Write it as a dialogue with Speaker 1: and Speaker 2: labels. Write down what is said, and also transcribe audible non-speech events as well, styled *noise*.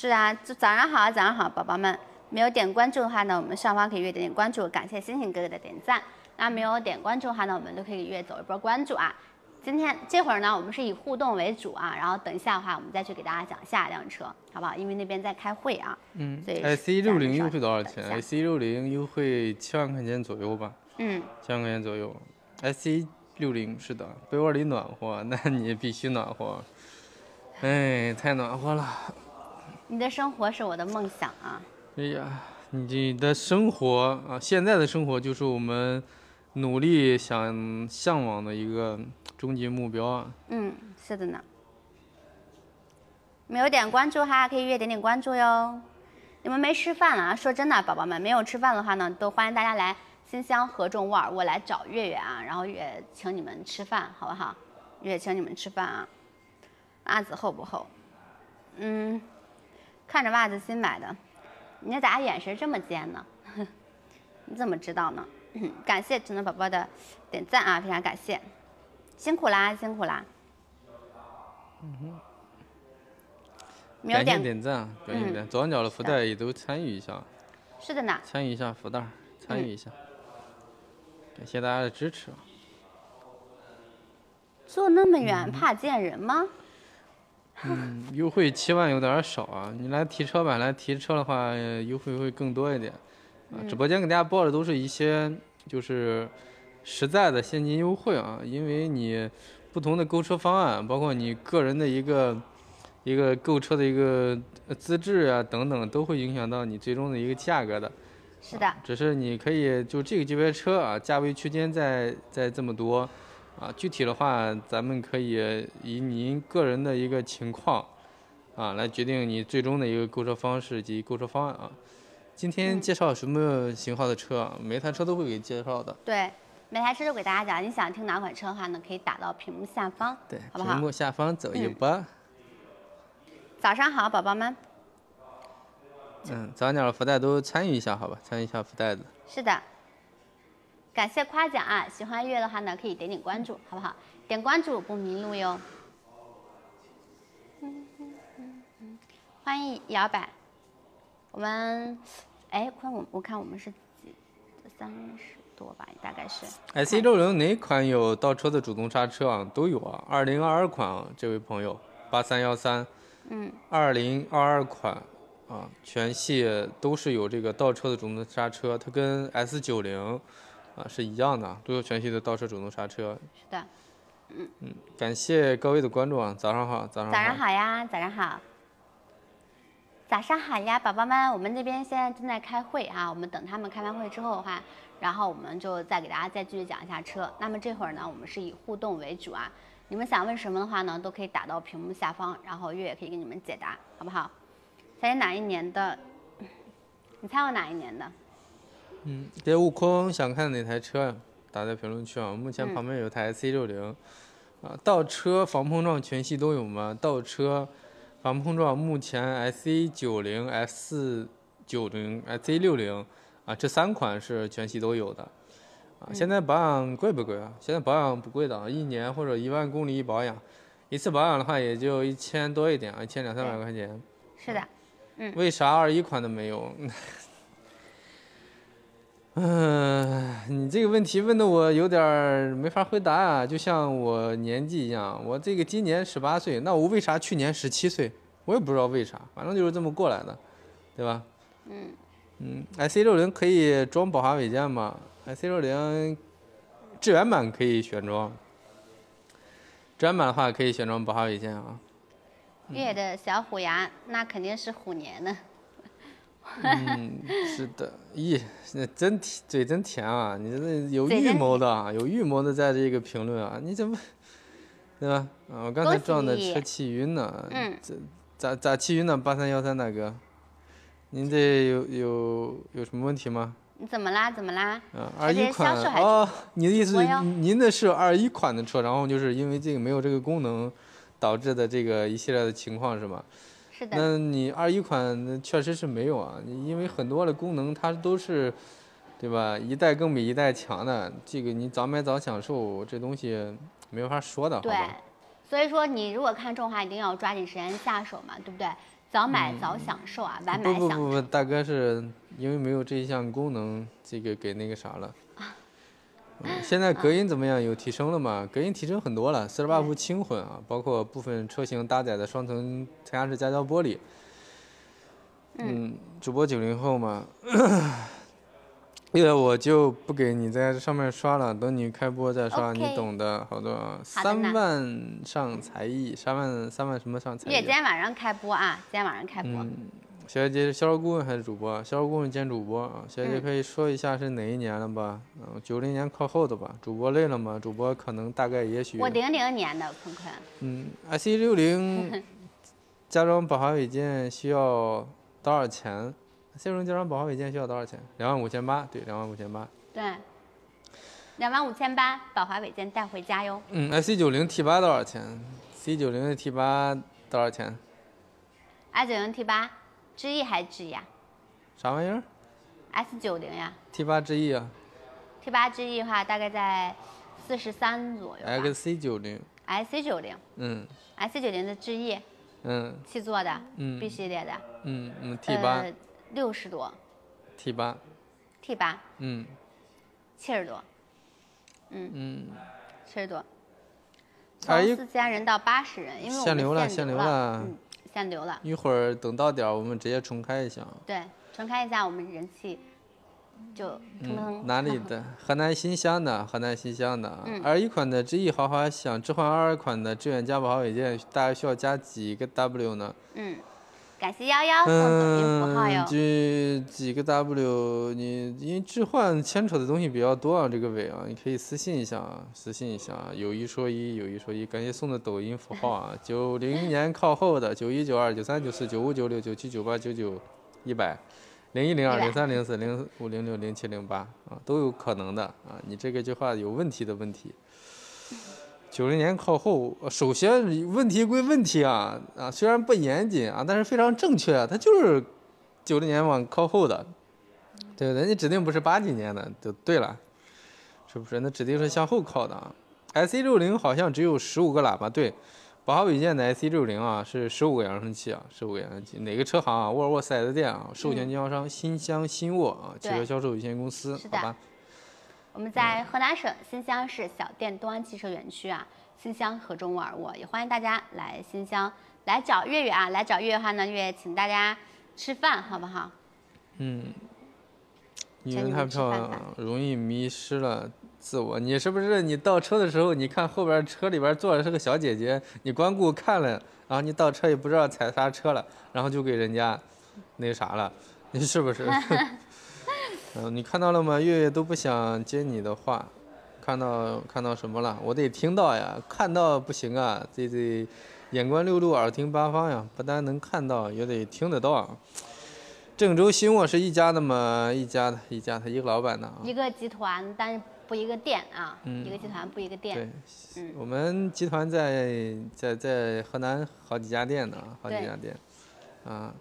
Speaker 1: 是啊，就早上好，早上好，宝宝们，没有点关注的话呢，我们上方可以越点点关注，感谢星星哥哥的点赞。那没有点关注的话呢，我们都可以越走一波关注啊。今天这会儿呢，我们是以互动为主啊，然后等一下的话，我们再去给大家讲下一辆车，好不好？因为那边在开会啊。嗯。哎
Speaker 2: ，C 六零优惠多少钱？C 六零优惠七万块钱左右吧。嗯。七万块钱左右。哎，C 六零是的，被窝里暖和，那你必须暖和。哎，太暖和了。
Speaker 1: 你的生活是我的梦想啊！
Speaker 2: 哎呀，你的生活啊，现在的生活就是我们努力想向往的一个终极目标啊。
Speaker 1: 嗯，是的呢。没有点关注哈，可以月点点关注哟。你们没吃饭了啊？说真的，宝宝们，没有吃饭的话呢，都欢迎大家来新乡合众沃尔沃来找月月啊，然后月请你们吃饭，好不好？月月请你们吃饭啊。阿紫厚不厚？嗯。看着袜子新买的，你咋眼神这么尖呢？*laughs* 你怎么知道呢？*laughs* 感谢智能宝宝的点赞啊，非常感谢，辛苦啦，辛苦啦。嗯哼。感谢点
Speaker 2: 赞，感谢点左上角的福袋也都参与一下。是的呢，参与一下福袋，参与一下。感谢大家的支持。
Speaker 1: 坐那么远，怕见人吗？
Speaker 2: 嗯，优惠七万有点少啊！你来提车吧，来提车的话，优惠会更多一点。啊，直播间给大家报的都是一些就是实在的现金优惠啊，因为你不同的购车方案，包括你个人的一个一个购车的一个资质啊等等，都会影响到你最终的一个价格的。是的，只是你可以就这个级别车啊，价位区间在在这么多。啊，具体的话，咱们可以以您个人的一个情况，啊，来决定你最终的一个购车方式及购车方案啊。今天介绍什么型号的车？每台车都会给介绍的。
Speaker 1: 对，每台车都给大家讲。你想听哪款车的话呢？可以打到屏幕下方，对，
Speaker 2: 好好？屏幕下方走一波。
Speaker 1: 早上好，宝宝们。
Speaker 2: 嗯，早鸟福袋都参与一下，好吧？参与一下福袋子。
Speaker 1: 是的。感谢夸奖啊！喜欢月的话呢，可以点点关注，好不好？点关注不迷路哟。欢迎摇摆，我们哎坤，我我看我们是几，三十多吧，大概是。
Speaker 2: S 六零哪款有倒车的主动刹车啊？都有啊。二零二二款啊，这位朋友八三幺三，嗯，二零二二款啊，全系都是有这个倒车的主动刹车，它跟 S 九零。啊，是一样的，都有全系的倒车主动刹车。是的，嗯嗯，感谢各位的关注啊！早上好，早上早上
Speaker 1: 好呀，早上好，早上好呀，宝宝们，我们这边现在正在开会啊，我们等他们开完会之后的话，然后我们就再给大家再继续讲一下车。那么这会儿呢，我们是以互动为主啊，你们想问什么的话呢，都可以打到屏幕下方，然后月月可以给你们解答，好不好？它哪一年的？你猜我哪一年的？
Speaker 2: 嗯，别悟空，想看哪台车？打在评论区啊。目前旁边有台 C60，啊，倒车防碰撞全系都有吗？倒车防碰撞，目前 S C90、S90、S C60，啊，这三款是全系都有的。啊，现在保养贵不贵啊？现在保养不贵的，一年或者一万公里一保养，一次保养的话也就一千多一点，啊，一千两三百块钱。
Speaker 1: 是的，嗯。为
Speaker 2: 啥二一款的没有？嗯，你这个问题问的我有点没法回答啊，就像我年纪一样，我这个今年十八岁，那我为啥去年十七岁？我也不知道为啥，反正就是这么过来的，对吧？嗯。嗯，i c 六零可以装宝华尾健吗？i c 六零智远版可以选装，智远版的话可以选装宝华尾健啊。
Speaker 1: 月的小虎牙，那肯定是虎年了。嗯，
Speaker 2: 是的，咦，那真甜，嘴真甜啊！你这有预谋的，有预谋的在这个评论啊？你怎么，对吧？啊，我刚才撞的车气晕了，嗯，咋咋咋气晕了？八三幺三大哥，您这有有有什么问题吗？
Speaker 1: 你怎么啦？怎么啦？
Speaker 2: 嗯，二一款，哦，你的意思您的是二一款的车，然后就是因为这个没有这个功能，导致的这个一系列的情况是吗？那你二一款确实是没有啊，因为很多的功能它都是，对吧？一代更比一代强的，这个你早买早享受，这东西没法说的，好吧？对，
Speaker 1: 所以说你如果看中的话，一定要抓紧时间下手嘛，对不对？早买早享受啊，晚买享受。不不
Speaker 2: 不，大哥是因为没有这一项功能，这个给那个啥了。现在隔音怎么样？有提升了吗？隔音提升很多了，四十八伏轻混啊，包括部分车型搭载的双层层压式夹胶玻璃。嗯，主播九零后嘛，因为我就不给你在这上面刷了，等你开播再刷，你懂的，好多三万上才艺，三万三万什么上才艺？今天
Speaker 1: 晚上开播啊，今天晚上开播。
Speaker 2: 小姐姐是销售顾问还是主播？销售顾问兼主播啊！小姐姐可以说一下是哪一年了吧？嗯，九零年靠后的吧。主播累了吗？主播可能大概也许。我零零
Speaker 1: 年的坤坤。
Speaker 2: 嗯，S 一六零加 *laughs* 装保华尾件需要多少钱？S 一六零加装保华尾件需要多少钱？两万五千八，对，两万五千八。
Speaker 1: 对，两万五千八，保华尾件带回家哟。嗯，S 一
Speaker 2: 九零 T 八多少钱 c 九零的 T 八多少钱
Speaker 1: i 九零 T 八。之翼还是 G 呀？啥玩意儿？S 九零呀
Speaker 2: ？T 八之翼啊
Speaker 1: ？T 八之翼的话，大概在四十三左右。
Speaker 2: X C 九零。
Speaker 1: X C 九零。嗯。X C 九零的之翼。
Speaker 2: 嗯。七座的。
Speaker 1: 嗯。B 系列的。
Speaker 2: 嗯嗯。T 八。呃，
Speaker 1: 六十多。T 八。T 八。嗯。七十多。嗯嗯。七十多。从四千人到八十人，因为限流了，限流了。了
Speaker 2: 一会儿，等到点儿我们直接重开一下。
Speaker 1: 对，重开一下，我们人气就嗯、哪里的？
Speaker 2: *laughs* 河南新乡的，河南新乡的。嗯。一款的智逸豪华享置换二款的致远加保豪尾件，大概需要加几个 W 呢？
Speaker 1: 嗯。感谢幺幺送抖音符号哟。
Speaker 2: 就几个 W，你因为置换牵扯的东西比较多啊，这个尾啊，你可以私信一下啊，私信一下，啊。有一说一，有一说一。感谢送的抖音符号啊，九零年靠后的九一九二九三九四九五九六九七九八九九一百零一零二零三零四零五零六零七零八啊，都有可能的啊。你这个句话有问题的问题。九零年靠后，首先问题归问题啊，啊虽然不严谨啊，但是非常正确，啊，它就是九零年往靠后的，对，人家指定不是八几年的，就对了，是不是？那指定是向后靠的啊。S C 六零好像只有十五个喇叭，对，宝华韦健的 S C 六零啊是十五个扬声器啊，十五个扬声器，哪个车行啊？沃尔沃 4S 店啊，授权经销商新乡新沃啊汽车销售有限公司，好吧？
Speaker 1: 我们在河南省新乡市小店东安汽车园区啊，新乡河中沃尔沃也欢迎大家来新乡来找月月啊，来找月月的话呢，月月请大家吃饭，好不好？
Speaker 2: 嗯，因为太漂亮容易迷失了自我，你是不是？你倒车的时候，你看后边车里边坐的是个小姐姐，你光顾看了，然后你倒车也不知道踩刹车了，然后就给人家那啥了，你是不是？*laughs* 嗯，你看到了吗？月月都不想接你的话，看到看到什么了？我得听到呀，看到不行啊，这这，眼观六路，耳听八方呀，不但能看到，也得听得到啊。郑州新沃是一家的吗？一家的，一家，他一个老板的啊。
Speaker 1: 一个集团，但是不一个店啊，一个集团不一个店。对，
Speaker 2: 我们集团在在在河南好几家店呢，好几家店，啊。